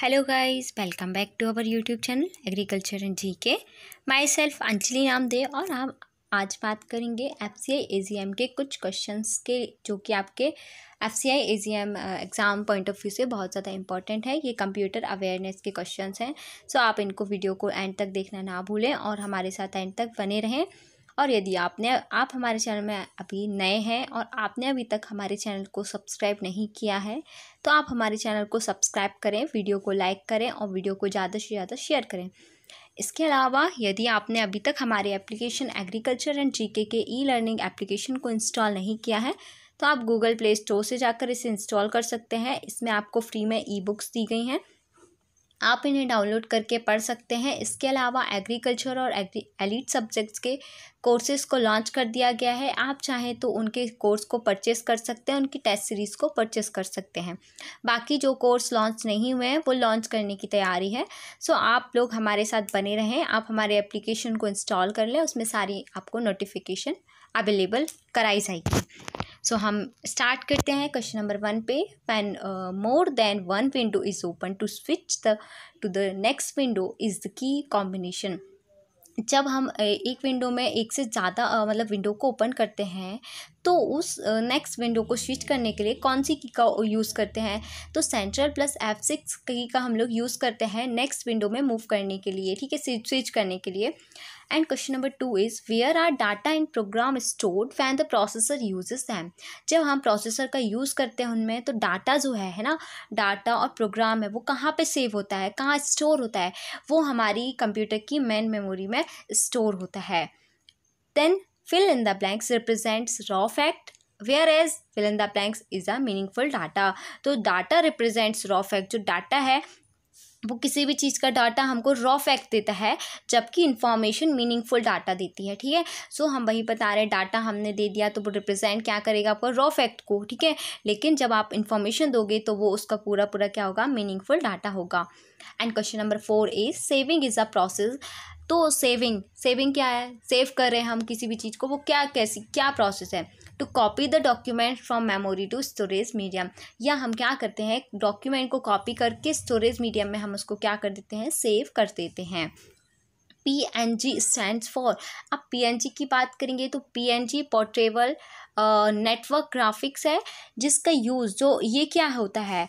Hello guys welcome back to our YouTube channel agriculture and G K my self Anjali नामदे और हम आज बात करेंगे F C I A G M के कुछ क्वेश्चंस के जो कि आपके F C I A G M exam point of view से बहुत ज़्यादा इंपॉर्टेंट है ये कंप्यूटर अवेयरनेस के क्वेश्चंस हैं सो so आप इनको वीडियो को एंड तक देखना ना भूलें और हमारे साथ एंड तक बने रहें और यदि आपने आप हमारे चैनल में अभी नए हैं और आपने अभी तक हमारे चैनल को सब्सक्राइब नहीं किया है तो आप हमारे चैनल को सब्सक्राइब करें वीडियो को लाइक करें और वीडियो को ज़्यादा से ज़्यादा शेयर करें इसके अलावा यदि आपने अभी तक हमारे application agriculture and G K e learning application को इंस्टॉल नहीं किया है तो आप गूगल प्ले स्टोर से जाकर इसे इंस्टॉल कर सकते हैं इसमें आपको फ्री में ई बुक्स दी गई हैं आप इन्हें डाउनलोड करके पढ़ सकते हैं इसके अलावा एग्रीकल्चर और एग्री एलिट सब्जेक्ट्स के कोर्सेज़ को लॉन्च कर दिया गया है आप चाहें तो उनके कोर्स को परचेस कर सकते हैं उनकी टेस्ट सीरीज़ को परचेस कर सकते हैं बाकी जो कोर्स लॉन्च नहीं हुए हैं वो लॉन्च करने की तैयारी है सो आप लोग हमारे साथ बने रहें आप हमारे एप्लीकेशन को इंस्टॉल कर लें उसमें सारी आपको नोटिफिकेशन अवेलेबल कराई जाएगी सो हम स्टार्ट करते हैं क्वेश्चन नंबर वन पे when more than one window is open to switch the to the next window is the key combination जब हम एक विंडो में एक से ज़्यादा मतलब विंडो को ओपन करते हैं तो उस नेक्स्ट विंडो को स्विच करने के लिए कौन सी की का यूज़ करते हैं तो सेंट्रल प्लस एफ सिक्स की का हम लोग यूज़ करते हैं नेक्स्ट विंडो में मूव करने के लिए ठीक है स्विच करने के लिए and question number two is where are data in program stored when the processor uses them जब हम प्रोसेसर का यूज़ करते हैं उनमें तो डाटा जो है है ना डाटा और प्रोग्राम है वो कहाँ पे सेव होता है कहाँ स्टोर होता है वो हमारी कंप्यूटर की मेन मेमोरी में स्टोर होता है then fill in the blanks represents raw fact whereas fill in the blanks is a meaningful data तो डाटा रिप्रेजेंट्स रॉ फैक्ट जो डाटा है वो किसी भी चीज़ का डाटा हमको रॉ फैक्ट देता है जबकि इन्फॉर्मेशन मीनिंगफुल डाटा देती है ठीक है सो हम वही बता रहे हैं डाटा हमने दे दिया तो वो रिप्रेजेंट क्या करेगा आपका रॉ फैक्ट को ठीक है लेकिन जब आप इन्फॉर्मेशन दोगे तो वो उसका पूरा पूरा क्या होगा मीनिंगफुल डाटा होगा and question number four is saving is a process तो सेविंग सेविंग क्या है सेव कर रहे हैं हम किसी भी चीज़ को वो क्या कैसी क्या प्रोसेस है to copy the document from memory to storage medium या हम क्या करते हैं डॉक्यूमेंट को कॉपी करके स्टोरेज मीडियम में हम उसको क्या कर देते हैं सेव कर देते हैं P N G stand for अब पी एन जी की बात करेंगे तो P N G portable network graphics है जिसका यूज़ जो ये क्या होता है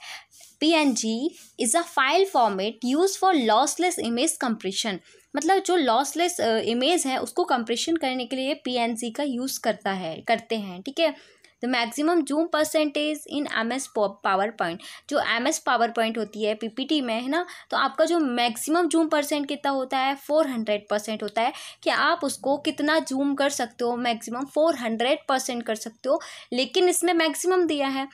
P N G is a file format use for lossless image compression मतलब जो लॉसलेस इमेज है उसको कंप्रेशन करने के लिए पी का यूज़ करता है करते हैं ठीक है the maximum zoom percentage in M S PowerPoint जो एम एस पावर पॉइंट होती है पीपीटी में है ना तो आपका जो मैक्सिमम जूम परसेंट कितना होता है फोर हंड्रेड परसेंट होता है कि आप उसको कितना जूम कर सकते हो मैक्सिमम फोर हंड्रेड परसेंट कर सकते हो लेकिन इसमें मैक्सिमम दिया है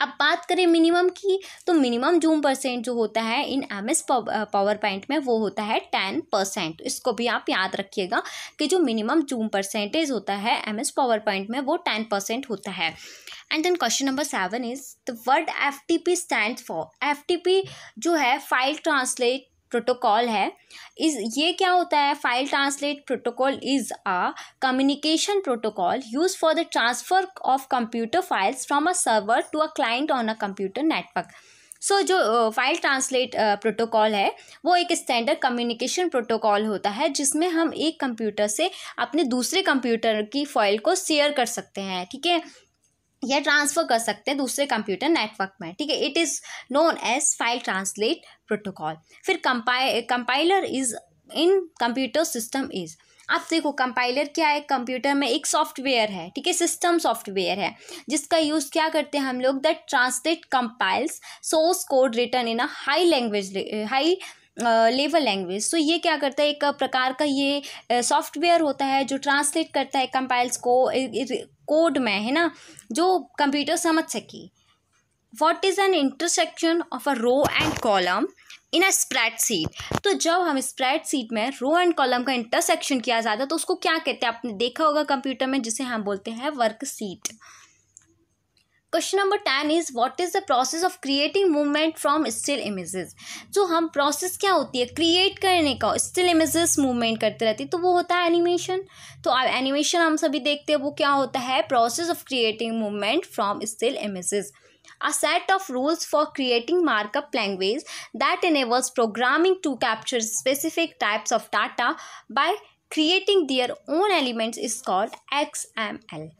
अब बात करें मिनिमम की तो मिनिमम जूम परसेंट जो होता है in M S PowerPoint में वो होता है टेन परसेंट इसको भी आप याद रखिएगा कि जो मिनिमम जूम परसेंटेज होता है एम एस पावर पॉइंट में वो टेन परसेंट होता है and then question number seven is the word F T P stand for F T P जो है फाइल ट्रांसलेट प्रोटोकॉल है इस ये क्या होता है file translate protocol is a communication protocol use for the transfer of computer files from a server to a client on a computer network so जो file translate protocol है वो एक स्टैंडर्ड कम्युनिकेशन प्रोटोकॉल होता है जिसमें हम एक computer से अपने दूसरे कंप्यूटर की फाइल को शेयर कर सकते हैं ठीक है या ट्रांसफ़र कर सकते हैं दूसरे कंप्यूटर नेटवर्क में ठीक है it is known as file translate protocol फिर कंपाइ compiler is in computer system is आप देखो कंपाइलर क्या है कंप्यूटर में एक सॉफ्टवेयर है ठीक है सिस्टम सॉफ्टवेयर है जिसका यूज़ क्या करते हैं हम लोग that translate compiles source code written in a high language high level language तो ये क्या करता है एक प्रकार का ये सॉफ्टवेयर uh, होता है जो ट्रांसलेट करता है कंपाइल्स को कोड में है ना जो कंप्यूटर समझ सके what is an intersection of a row and column in a spreadsheet तो जब हम स्प्रेड सीट में रो एंड कॉलम का इंटरसेक्शन किया जाता है तो उसको क्या कहते हैं आपने देखा होगा कंप्यूटर में जिसे हम बोलते हैं worksheet question number ten is what is the process of creating movement from still images जो हम प्रोसेस क्या होती है क्रिएट करने का स्टिल इमेजेस मूवमेंट करते रहती है तो वो होता है एनिमेशन तो अब एनिमेशन हम सभी देखते हैं वो क्या होता है process of creating movement from still images of rules for creating markup language that enables programming to capture specific types of data by creating their own elements is called X M L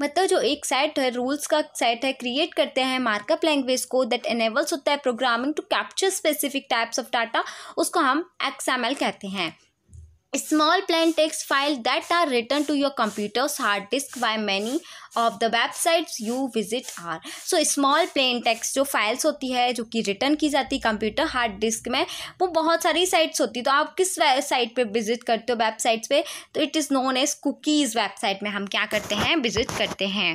मतलब जो एक set है rules का set है create करते हैं markup language को that enables होता है programming to capture specific types of data उसको हम एक्स कहते हैं Small plain text file that are written to your computer's hard disk by many of the websites you visit are so small plain text जो files होती है जो कि return की जाती है कंप्यूटर हार्ड डिस्क में वो बहुत सारी साइट्स होती है तो आप किस साइट पे विजिट करते हो वेबसाइट्स पर तो it is known as cookies website में हम क्या करते हैं विजिट करते हैं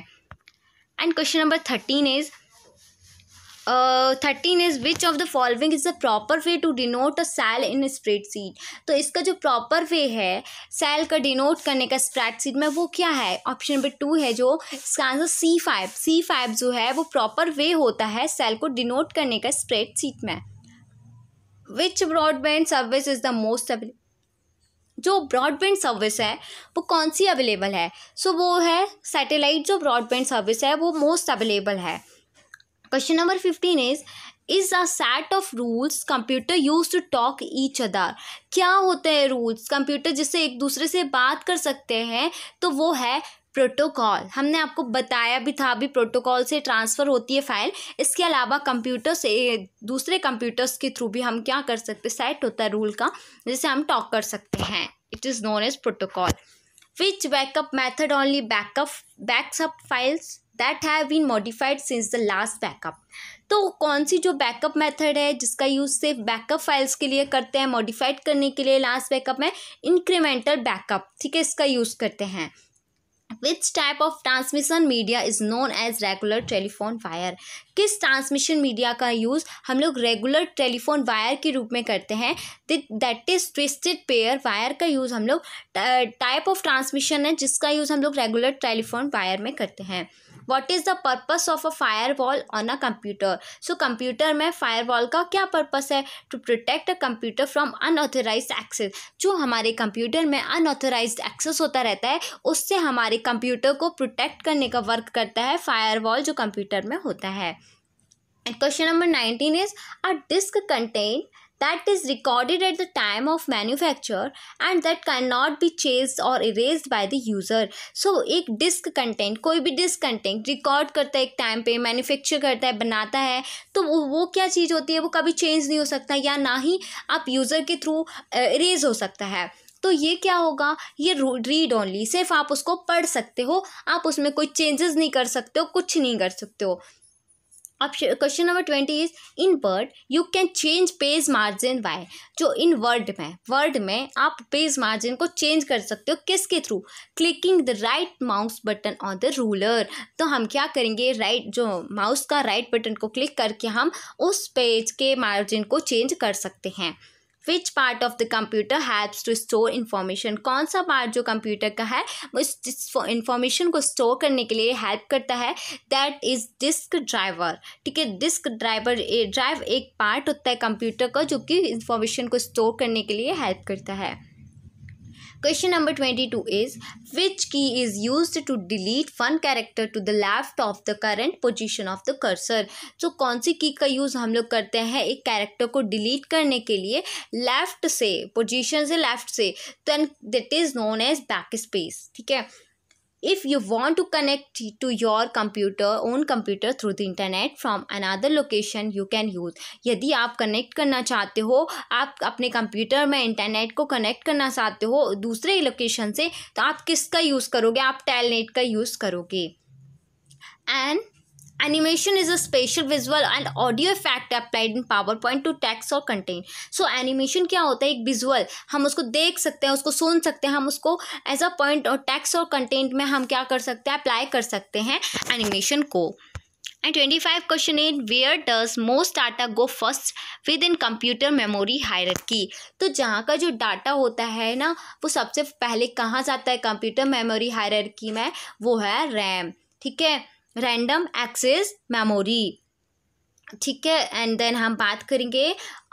and question number thirteen is thirteen is which of the following is the proper way to denote a cell in sheet तो इसका जो प्रॉपर वे है सेल का डिनोट करने का सीट में वो क्या है ऑप्शन नंबर टू है जो इसका answer C five C five जो है वो प्रॉपर वे होता है सेल को डिनोट करने का सीट में which broadband service is the most जो ब्रॉडबैंड सर्विस है वो कौन सी अवेलेबल है सो so, वो है सैटेलाइट जो ब्रॉडबैंड सर्विस है वो मोस्ट अवेलेबल है question number fifteen is is a set of rules computer use to talk each other क्या होते हैं रूल्स कंप्यूटर जिससे एक दूसरे से बात कर सकते हैं तो वो है प्रोटोकॉल हमने आपको बताया भी था अभी प्रोटोकॉल से ट्रांसफ़र होती है फाइल इसके अलावा कंप्यूटर से दूसरे कंप्यूटर्स के थ्रू भी हम क्या कर सकते सेट होता है रूल का जिसे हम टॉक कर सकते हैं it is known as protocol which backup method only backup backs up files that have been modified since the last backup तो कौन सी जो बैकअप मेथड है जिसका यूज़ सिर्फ बैकअप फाइल्स के लिए करते हैं मॉडिफाइड करने के लिए लास्ट बैकअप में इंक्रीमेंटल बैकअप ठीक है इसका यूज़ करते हैं which type of transmission media is known as regular telephone wire किस ट्रांसमिशन मीडिया का यूज़ हम लोग रेगुलर टेलीफोन वायर के रूप में करते हैं that is twisted pair wire का यूज़ हम लोग टाइप ऑफ ट्रांसमिशन है जिसका यूज़ हम लोग रेगुलर टेलीफोन वायर में करते हैं what is the purpose of a firewall on a computer so computer में फायर वॉल का क्या पर्पस है to protect a computer from unauthorised access जो हमारे कंप्यूटर में अनऑथोराइज एक्सेस होता रहता है उससे हमारे कंप्यूटर को प्रोटेक्ट करने का वर्क करता है फायर वॉल जो कंप्यूटर में होता है question number nineteen is a disk content that is recorded at the time of manufacture and that cannot be changed or erased by the user so एक disk content कोई भी disk content record करता है एक time पे manufacture करता है बनाता है तो वो वो क्या चीज़ होती है वो कभी change नहीं हो सकता या ना ही आप user के through erase हो सकता है तो ये क्या होगा ये रीड ओनली सिर्फ आप उसको पढ़ सकते हो आप उसमें कोई चेंजेस नहीं कर सकते हो कुछ नहीं कर सकते हो question number twenty is in Word you can change page margin by जो इन वर्ड में वर्ड में आप पेज मार्जिन को चेंज कर सकते हो किसके through clicking the right mouse button on the ruler तो हम क्या करेंगे राइट right, जो माउस का राइट right बटन को क्लिक करके हम उस पेज के मार्जिन को चेंज कर सकते हैं which part of the computer helps to store information कौन सा पार्ट जो कंप्यूटर का है उस इन्फॉर्मेशन को स्टोर करने के लिए हेल्प करता है दैट इज़ डिस्क ड्राइवर ठीक है डिस्क ड्राइवर ड्राइव एक पार्ट होता है कंप्यूटर का जो कि इन्फॉर्मेशन को स्टोर करने के लिए हेल्प करता है Question number 22 is which key is used to delete one character to the left of the current position of the cursor तो so, कौन सी की का यूज़ हम लोग करते हैं एक कैरेक्टर को डिलीट करने के लिए लेफ़्ट से पोजीशन से लेफ़्ट से then that is known as backspace ठीक है if you want to connect to your computer own computer through the internet from another location you can use यदि आप connect करना चाहते हो आप अपने computer में internet को connect करना चाहते हो दूसरे location से तो आप किसका use करोगे आप telnet का use करोगे and animation is a special visual and audio audio applied in PowerPoint to text और कंटेंट सो एनिमेशन क्या होता है एक विजुअल हम उसको देख सकते हैं उसको सुन सकते हैं हम उसको एज अ पॉइंट और टेक्स्ट और कंटेंट में हम क्या कर सकते हैं अप्लाई कर सकते हैं एनिमेशन को and twenty five question eight where does most data go first within computer memory hierarchy तो जहाँ का जो डाटा होता है ना वो सबसे पहले कहाँ जाता है कंप्यूटर मेमोरी हायर की में वो है रैम ठीक है रैंडम एक्सेस मेमोरी ठीक है एंड देन हम बात करेंगे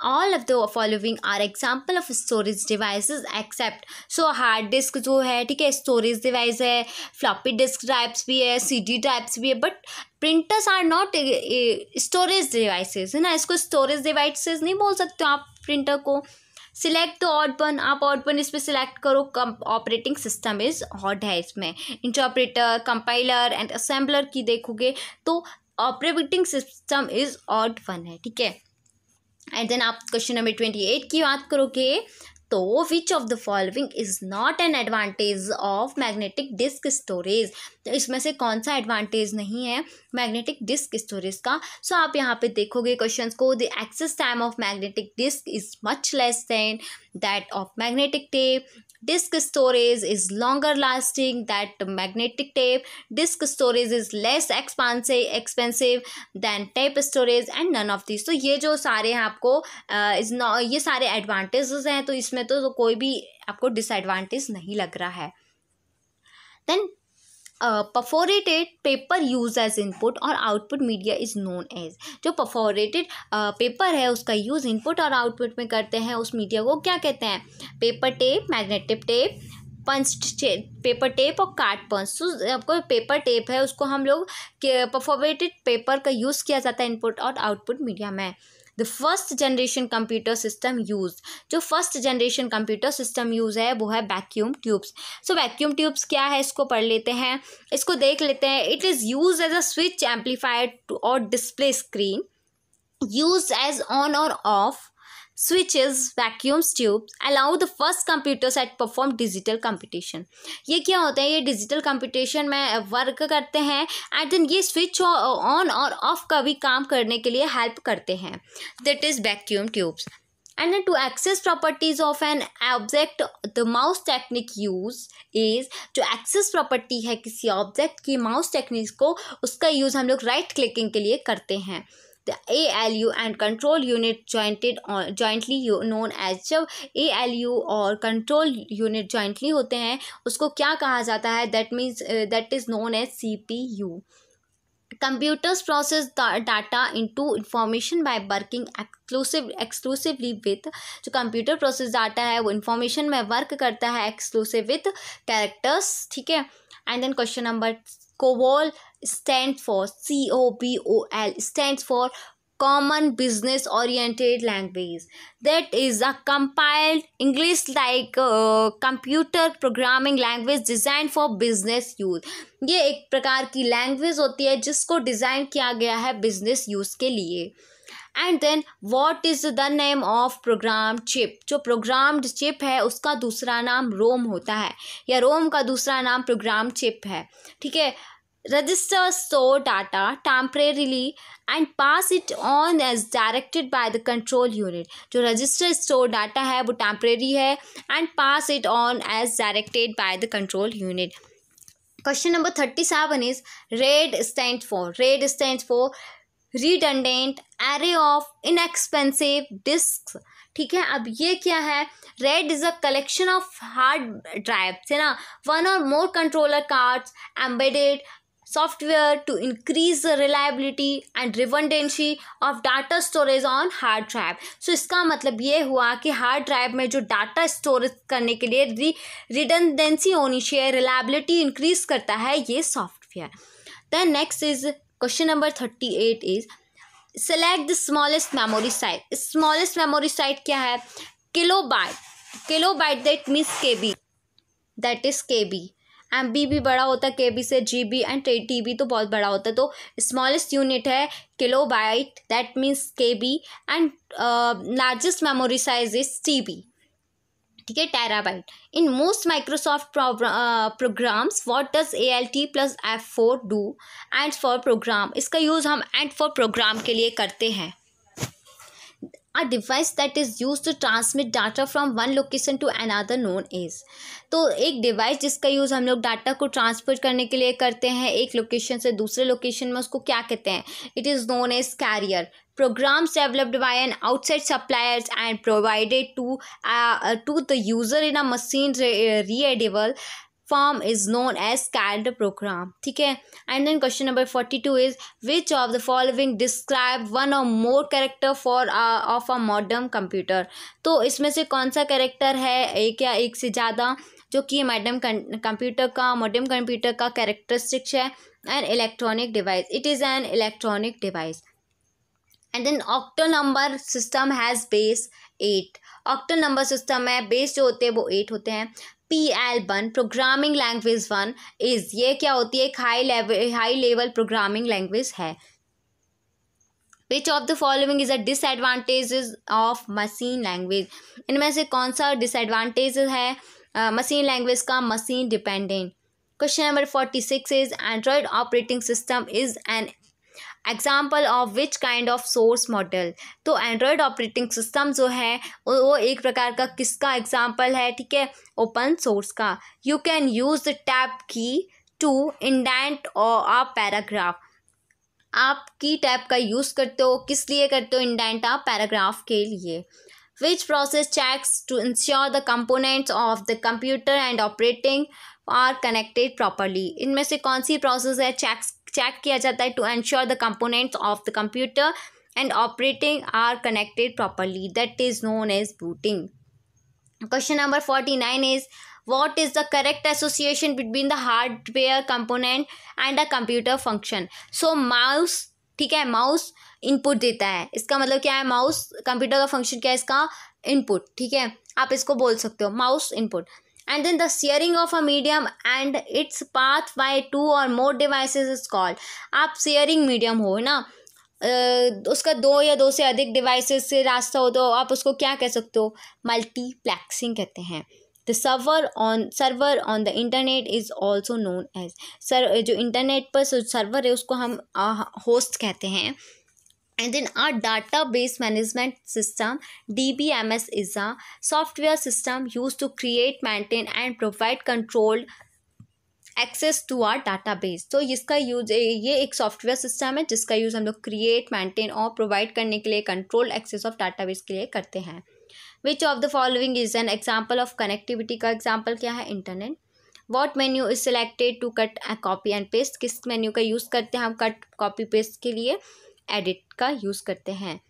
all of the following are example of storage devices except so hard disk जो है ठीक है स्टोरेज डिवाइस है फ्लॉपी डिस्क टाइप्स भी है सीडी टाइप्स भी है but printers are not storage devices है ना इसको स्टोरेज डिवाइसेस नहीं बोल सकते आप प्रिंटर को सिलेक्ट द ऑड वन आप ऑड वन इसमें सिलेक्ट करो ऑपरेटिंग सिस्टम इज हॉट है इसमें इंटरप्रेटर कंपाइलर एंड असेंबलर की देखोगे तो operating system is odd one है ठीक है एंड देन आप क्वेश्चन नंबर ट्वेंटी एट की बात करोगे तो which of the following is not an advantage of magnetic disk storage तो इसमें से कौन सा एडवांटेज नहीं है मैग्नेटिक डिस्क स्टोरेज का सो so, आप यहाँ पे देखोगे क्वेश्चन को the access time of magnetic disk is much less than that of magnetic tape disk storage is longer lasting that magnetic tape disk storage is less expensive expensive than tape storage and none of these तो ये जो सारे हैं आपको is नॉ ये सारे advantages हैं तो इसमें तो, तो कोई भी आपको डिसएडवांटेज नहीं लग रहा है then perforated paper use as input और output media is known as जो पफोरेटेड पेपर है उसका यूज इनपुट और आउटपुट में करते हैं उस मीडिया को क्या कहते हैं paper tape magnetic tape punch paper tape और कार्ड पंच आपको पेपर टेप है उसको हम लोग पफोरेटेड पेपर का यूज़ किया जाता है इनपुट और आउटपुट मीडिया में the first generation computer system use जो first generation computer system use है वो है vacuum tubes so vacuum tubes क्या है इसको पढ़ लेते हैं इसको देख लेते हैं it is use as a switch amplifier और display screen use as on और off switches vacuums tubes allow the first computers at perform digital computation ये क्या होता है ये डिजिटल कंपटीशन में वर्क करते हैं एंड देन ये स्विच ऑन और ऑफ का भी काम करने के लिए हेल्प करते हैं that is vacuum tubes and then to access properties of an object the mouse technique use is जो एक्सेस प्रॉपर्टी है किसी ऑब्जेक्ट की माउस टेक्निक को उसका यूज हम लोग राइट क्लिकिंग के लिए करते हैं The ALU and control unit jointed on, jointly known as जब ALU और control unit jointly होते हैं उसको क्या कहा जाता है that means uh, that is known as CPU. computers process the data into information by working exclusive exclusively with जो computer process data है वो information में work करता है exclusive with characters ठीक है and then question number कोवोल stand for C O P O L stand for common business oriented language that is a compiled English like computer programming language design for business use ये एक प्रकार की language होती है जिसको design किया गया है बिजनेस यूज के लिए and then what is the name of program chip जो प्रोग्राम्ड चिप है उसका दूसरा नाम रोम होता है या रोम का दूसरा नाम प्रोग्राम चिप है ठीक है register so data temporarily and pass it on as directed by the control unit जो रजिस्टर स्टोर डाटा है वो टेम्परेरी है and pass it on as directed by the control unit question number thirty seven is RAID stand for RAID stand for redundant array of inexpensive disk ठीक है अब ये क्या है RAID is a collection of hard drives है ना one और मोर controller cards embedded software to increase the reliability and redundancy of data storage on hard drive so इसका मतलब ये हुआ कि हार्ड ड्राइव में जो डाटा स्टोरेज करने के लिए री रिडनडेंसी होनी चाहिए रिलायबिलिटी इंक्रीज करता है ये software the next is question number thirty eight is select the smallest memory size smallest memory size क्या है kilobyte kilobyte that means K B that is K B M B भी बड़ा होता है K B से G B and T B तो बहुत बड़ा होता है तो स्मॉलेस्ट यूनिट है kilobyte that means K B and largest memory size is T B ठीक है terabyte in most Microsoft programs what does A L T plus F four do end for program इसका यूज़ हम end for program के लिए करते हैं a device that is use to transmit data from one location to another known is तो एक device जिसका यूज़ हम लोग डाटा को ट्रांसफर करने के लिए करते हैं एक लोकेशन से दूसरे लोकेशन में उसको क्या कहते हैं it is known as carrier programs developed by an outside suppliers and provided to uh, to the user in a machine readable form is known as CAD program ठीक है and then question number 42 is which of the following describe one or more character for a, of a modern computer तो इसमें से कौन सा character है एक या एक से ज़्यादा जो कि मैडम कंप्यूटर का मॉडर्न कंप्यूटर का कैरेक्टरिस्टिक्स है and electronic device it is an electronic device and then octal number system has base eight octal number system है बेस जो होते हैं वो एट होते हैं P L one programming language one is ये क्या होती है एक high level high level programming language है which of the following is a disadvantages of machine language इनमें से कौन सा डिसएडवांटेज है मशीन uh, लैंग्वेज का machine dependent question number forty six is Android operating system is an example of which kind of source model तो Android operating system जो है वो एक प्रकार का किसका एग्जाम्पल है ठीक है ओपन सोर्स का you can use the tab key to indent और आ पैराग्राफ आप की टैप का यूज़ करते हो किस लिए करते हो इंडेंट आ पैराग्राफ के लिए which process checks to ensure the components of the computer and operating are connected properly इनमें से कौन सी प्रोसेस है चेक चेक किया जाता है to ensure the components of the computer and operating are connected properly that is known as booting question number forty nine is what is the correct association between the hardware component and a computer function so mouse ठीक है mouse input देता है इसका मतलब क्या है mouse computer का function क्या है इसका इनपुट ठीक है आप इसको बोल सकते हो mouse input and then the sharing of a medium and its path by two or more devices is called आप sharing medium हो ना उसका दो या दो से अधिक डिवाइसेस से रास्ता हो तो आप उसको क्या कह सकते हो मल्टीप्लेक्सिंग कहते हैं the server on server on the internet is also known as sir जो इंटरनेट पर सर्वर है उसको हम होस्ट कहते हैं and then our database management system dbms is a software system used to create maintain and provide controlled access to our database तो इसका use ये एक सॉफ्टवेयर सिस्टम है जिसका यूज़ हम लोग क्रिएट मेंटेन और प्रोवाइड करने के लिए control access of database के लिए करते हैं which of the following is an example of connectivity का एग्जाम्पल क्या है internet what menu is selected to cut copy and paste किस मेन्यू का यूज़ करते हैं हम कट कॉपी पेस्ट के लिए एडिट का यूज़ करते हैं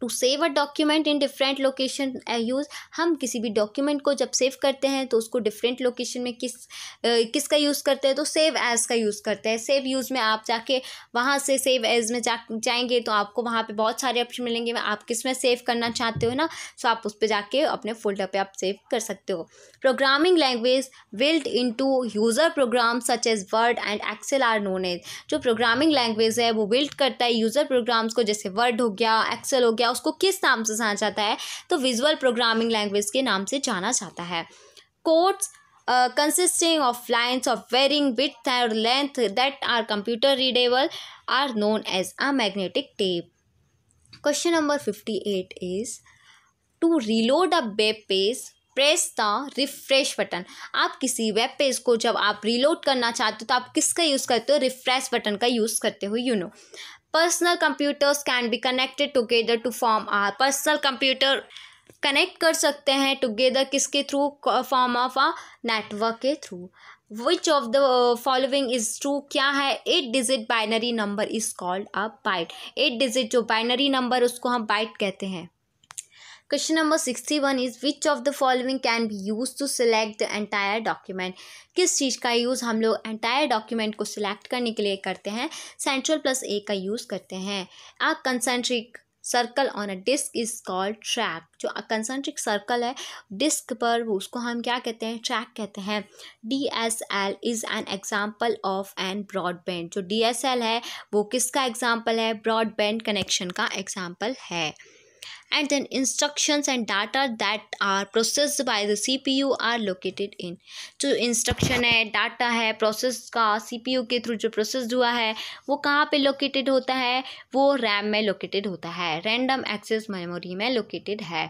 to save a document in different location use हम किसी भी डॉक्यूमेंट को जब सेव करते हैं तो उसको डिफरेंट लोकेशन में किस किसका यूज़ करते हैं तो सेव एज़ का यूज़ करते हैं सेव यूज़ में आप जाके वहाँ से सेव एज़ में जा जाएंगे तो आपको वहाँ पर बहुत सारे ऑप्शन मिलेंगे आप किस में सेव करना चाहते हो ना सो आप उस पर जाके अपने फोल्डर पर आप सेव कर सकते हो programming language build into user program such as Word and Excel are known as जो प्रोग्रामिंग लैंग्वेज है वो बिल्ड करता है यूज़र प्रोग्राम्स को जैसे वर्ड हो गया एक्सेल हो गया है उसको किस नाम से जाना जाता है तो विजुअल प्रोग्रामिंग लैंग्वेज के नाम से जाना जाता है codes consisting of lines of varying width और length that are computer readable are known as a magnetic tape number fifty eight is to reload a web page press the refresh button आप किसी web page को जब आप reload करना चाहते हो तो आप किसका यूज़ करते हो रिफ्रेश बटन का यूज़ करते हो you know personal computers can be connected together to form a personal computer connect कर सकते हैं टुगेदर किसके through form of a network के through which of the following is true क्या है eight digit binary number is called a byte eight digit जो binary number उसको हम बाइट कहते हैं question number sixty one is which of the following can be use to select the entire document किस चीज़ का यूज़ हम लोग एंटायर डॉक्यूमेंट को सिलेक्ट करने के लिए करते हैं सेंट्रल प्लस ए का यूज़ करते हैं a concentric circle on a disk is called track जो कंसेंट्रिक सर्कल है डिस्क पर उसको हम क्या कहते हैं ट्रैक कहते हैं D S L is an example of an broadband जो डी एस एल है वो किसका एग्ज़ाम्पल है ब्रॉडबैंड कनेक्शन का एग्ज़ाम्पल है and then instructions and data that are processed by the CPU are located in जो so, instruction है data है process का CPU के through जो processed हुआ है वो कहाँ पर located होता है वो RAM में located होता है random access memory में located है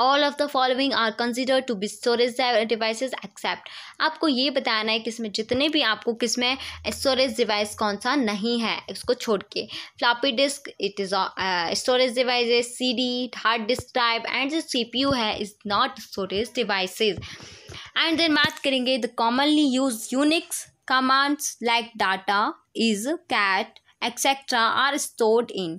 all of the following are consider to be storage device except आपको ये बताना है कि इसमें जितने भी आपको किसमें स्टोरेज डिवाइस कौन सा नहीं है इसको छोड़ के floppy disk it is storage C D hard disk drive and जो सी पी यू है is not storage device and then बात करेंगे the commonly use Unix commands like data is cat etcetera are stored in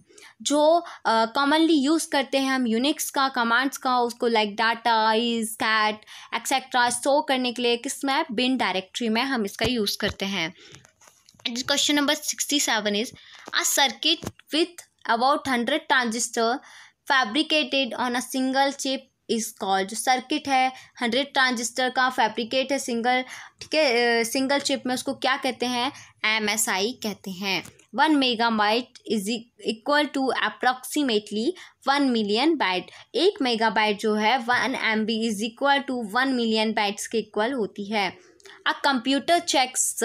जो commonly uh, use करते हैं हम Unix का commands का उसको like data is cat etcetera store करने के लिए किस में बिन डायरेक्ट्री में हम इसका यूज़ करते हैं question number sixty seven is a circuit with about hundred transistor fabricated on a single chip is call जो सर्किट है हंड्रेड ट्रांजिस्टर का फैब्रिकेट है सिंगल ठीक है सिंगल uh, चिप में उसको क्या कहते हैं एम कहते हैं one megabyte is equal to approximately one million byte एक मेगा बाइट जो है one M B is equal to one million bytes के इक्वल होती है a computer checks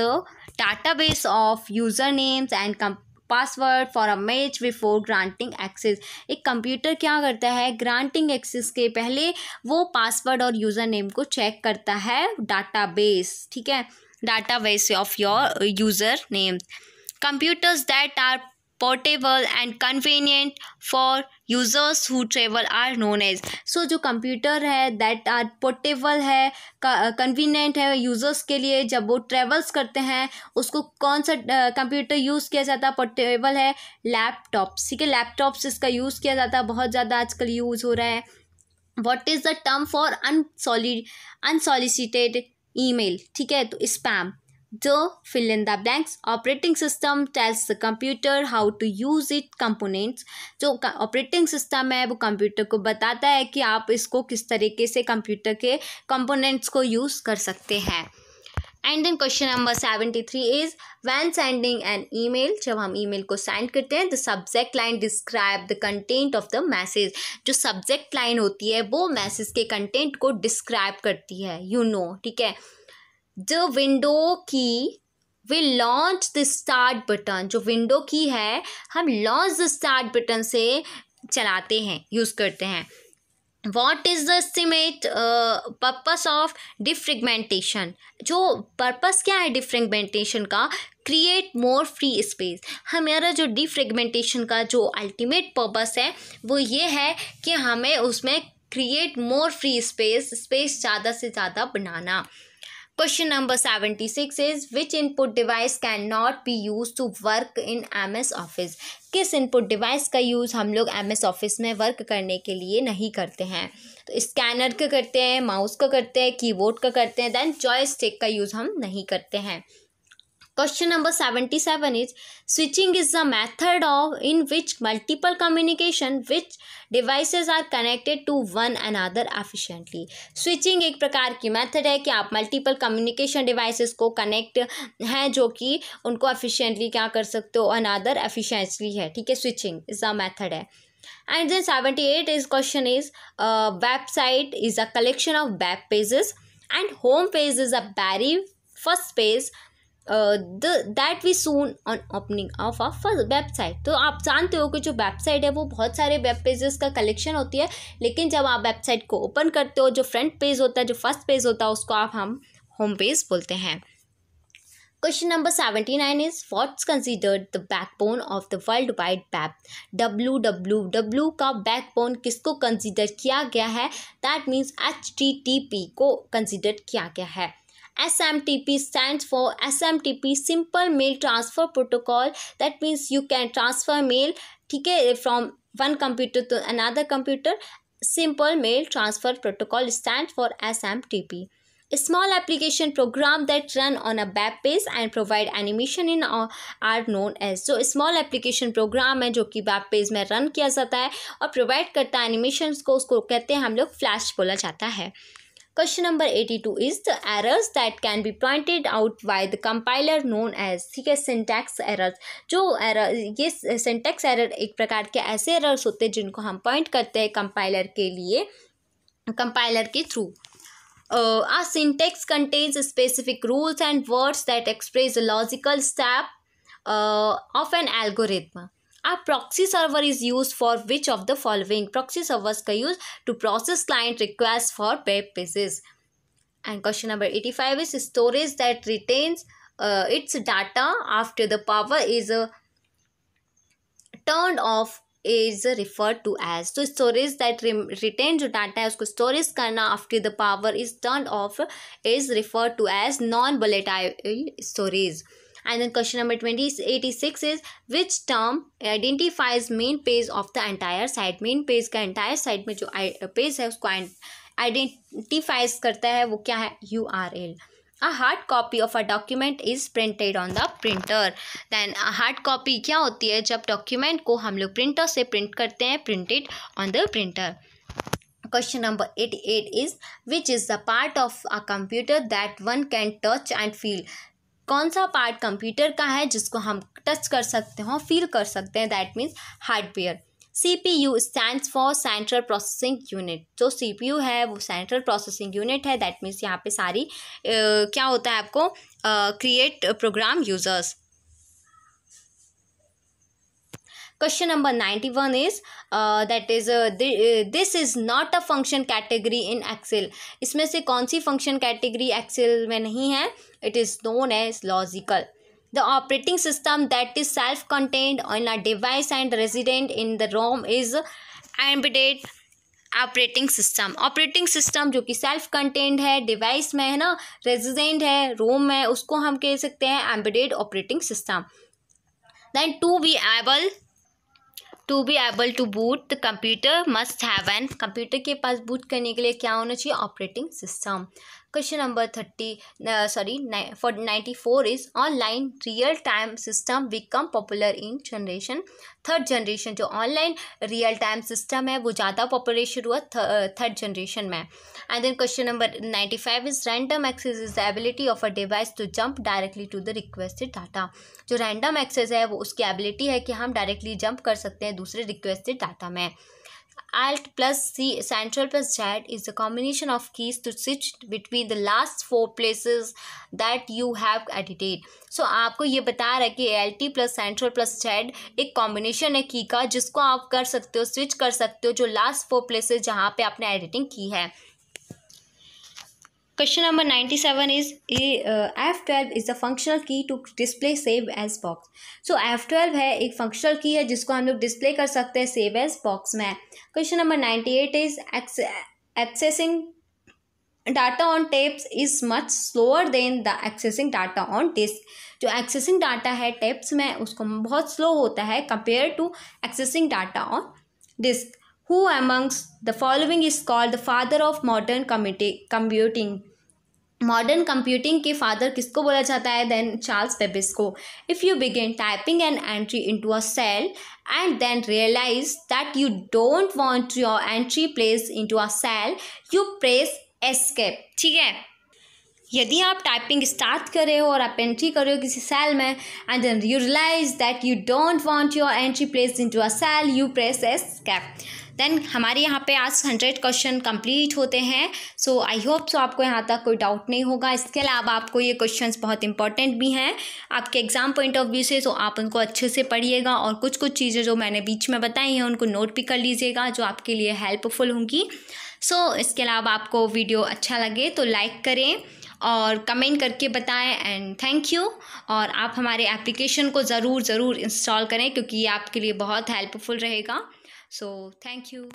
base of user names and password for a match before granting access एक computer क्या करता है ग्रांटिंग एक्सेस के पहले वो पासवर्ड और यूज़र नेम को चेक करता है डाटा बेस ठीक है database of your user names computers that are portable and convenient for users who travel are known as so जो computer है that are portable है convenient है users के लिए जब वो travels करते हैं उसको कौन सा computer use किया जाता है portable है लैपटॉप्स ठीक है लैपटॉप्स इसका use किया जाता है बहुत ज़्यादा आजकल use हो रहा है what is the term for unsolicited unsolicited email ठीक है तो spam The fill in the blanks operating system tells the computer how to use it components जो operating system है वो computer को बताता है कि आप इसको किस तरीके से computer के components को use कर सकते हैं and then question number seventy three is when sending an mail जब हम ई मेल को सेंड करते हैं the subject line describe the content of the message जो सब्जेक्ट लाइन होती है वो मैसेज के कंटेंट को डिस्क्राइब करती है यू नो ठीक है the window key we launch the start button जो विंडो की है हम लॉन्च द स्टार्ट बटन से चलाते हैं यूज़ करते हैं what is the estimate purpose of defragmentation जो पर्पस क्या है डिफ्रेगमेंटेशन का क्रिएट मोर फ्री स्पेस हमारा जो डिफ्रेगमेंटेशन का जो अल्टीमेट पर्पस है वो ये है कि हमें उसमें create more free space space ज़्यादा से ज़्यादा बनाना question number seventy six is which input device can not be use to work in M S Office किस इनपुट डिवाइस का यूज़ हम लोग एम एस ऑफिस में वर्क करने के लिए नहीं करते हैं तो स्कैनर का करते हैं माउस का करते हैं कीबोर्ड का करते हैं देन जॉयस्टिक का यूज़ हम नहीं करते हैं question number seventy seven is switching is the method of in which multiple communication which devices are connected to one and other efficiently switching एक प्रकार की मैथड है कि आप मल्टीपल कम्युनिकेशन डिवाइसेज को कनेक्ट हैं जो कि उनको एफिशियंटली क्या कर सकते हो अदर एफिशियंसली है ठीक है स्विचिंग इज द मैथड है and then seventy eight is question is website is a collection of web pages and home page is a very first page the that we soon on opening of a website तो आप जानते हो कि जो website है वो बहुत सारे वेब पेजेस का कलेक्शन होती है लेकिन जब आप वेबसाइट को ओपन करते हो जो फ्रंट पेज होता है जो फर्स्ट पेज होता है उसको आप हम होम पेज बोलते हैं question number seventy nine is what's considered the backbone of the world wide web W W W का बैकबोन किसको कंसिडर किया गया है that means H T T P को कंसिडर किया गया है SMTP stands for SMTP Simple Mail Transfer Protocol. That means you can transfer mail ठीक है from one computer to another computer. Simple Mail Transfer Protocol stands for SMTP. A small application program that run on a web page and provide animation in are known as जो small application program है जो कि web page में run किया जाता है और provide करता है animations को उसको कहते हैं हम लोग flash बोला जाता है question number eighty two is the errors that can be pointed out by the compiler known as ठीक है सिंटैक्स एरर्स जो एर ये सिंटैक्स एरर एक प्रकार के ऐसे एरर्स होते हैं जिनको हम पॉइंट करते हैं कंपाइलर के लिए कंपाइलर के through a syntax contains specific rules and words that express logical step of an algorithm A proxy server is used for which of the following? Proxy servers are used to process client requests for web pages. And question number 85 is storage that retains uh, its data after the power is uh, turned off is referred to as so storage that re retains data, data है करना after the power is turned off is referred to as non volatile storage And then question number 20, 86 is which term identifies main page of the entire site? Main page का entire site में जो page है उसको identifies करता है वो क्या है url a hard copy of a document is printed on the printer then a hard copy copy क्या होती है जब डॉक्यूमेंट को हम लोग प्रिंटर से प्रिंट करते हैं printed on the printer question number 88 is which is the part of a computer that one can touch and feel कौन सा पार्ट कंप्यूटर का है जिसको हम टच कर सकते हो फील कर सकते हैं that means hardware C P U stand for central processing unit जो सी पी यू है वो सेंट्रल प्रोसेसिंग यूनिट है दैट मीन्स यहाँ पे सारी uh, क्या होता है आपको create program users question number 91 is uh, that is uh, th- uh, this is not a function category in excel इसमें से कौन सी function category excel में नहीं है it is known as logical the operating system that is self contained on a device and resident in the rom is embedded operating system operating system जो कि self content है device में है ना resident है रोम है उसको हम कह सकते हैं embedded operating system then to be able to be able to boot the computer must have an computer के पास बूट करने के लिए क्या होना चाहिए operating system question number thirty sorry sorry, ninety four is online real time system become popular in generation third generation जो online real time system है वो ज़्यादा पॉपुलेशन हुआ थर्ड जनरेशन में and then question number ninety five is random access is the ability of a device to jump directly to the requested data जो random access है वो उसकी ability है कि हम डायरेक्टली जंप कर सकते हैं दूसरे रिक्वेस्टेड डाटा में Alt plus C central plus Z is the combination of keys to switch between the last four places that you have edited. So aapko ye bata raha hai ki alt plus central plus plus ek combination hai key ka jisko aap kar sakte ho switch kar sakte ho jo last four places jahan pe aapne editing ki hai question number ninety seven is F twelve is the functional key to display save as box so F twelve है एक functional की है जिसको हम लोग display कर सकते हैं सेव एज बॉक्स में question number ninety eight is accessing data on tapes is much slower than the accessing data on disk जो एक्सेसिंग डाटा है टेप्स में उसको बहुत स्लो होता है compare to accessing data on disk who amongst the following is called the father of modern compute computing modern computing के father किसको बोला जाता है देन चार्ल्स बेबिस को if you begin typing and entry into a cell then realize that you don't want your entry place placed into a cell you press escape ठीक है यदि आप टाइपिंग स्टार्ट कर रहे हो और आप एंट्री कर रहे हो किसी सेल में and then you realize that you don't want your entry place to a cell you press escape then हमारे यहाँ पे आज हंड्रेड क्वेश्चन कंप्लीट होते हैं सो आई होप सो आपको यहाँ तक कोई डाउट नहीं होगा इसके अलावा आपको ये क्वेश्चंस बहुत इंपॉर्टेंट भी हैं आपके एग्ज़ाम पॉइंट ऑफ व्यू से तो आप उनको अच्छे से पढ़िएगा और कुछ कुछ चीज़ें जो मैंने बीच में बताई हैं उनको नोट भी कर लीजिएगा जो आपके लिए हेल्पफुल होंगी सो so, इसके अलावा आपको वीडियो अच्छा लगे तो लाइक करें और कमेंट करके बताएं एंड थैंक यू और आप हमारे एप्लीकेशन को ज़रूर ज़रूर इंस्टॉल करें क्योंकि ये आपके लिए बहुत हेल्पफुल रहेगा So, thank you.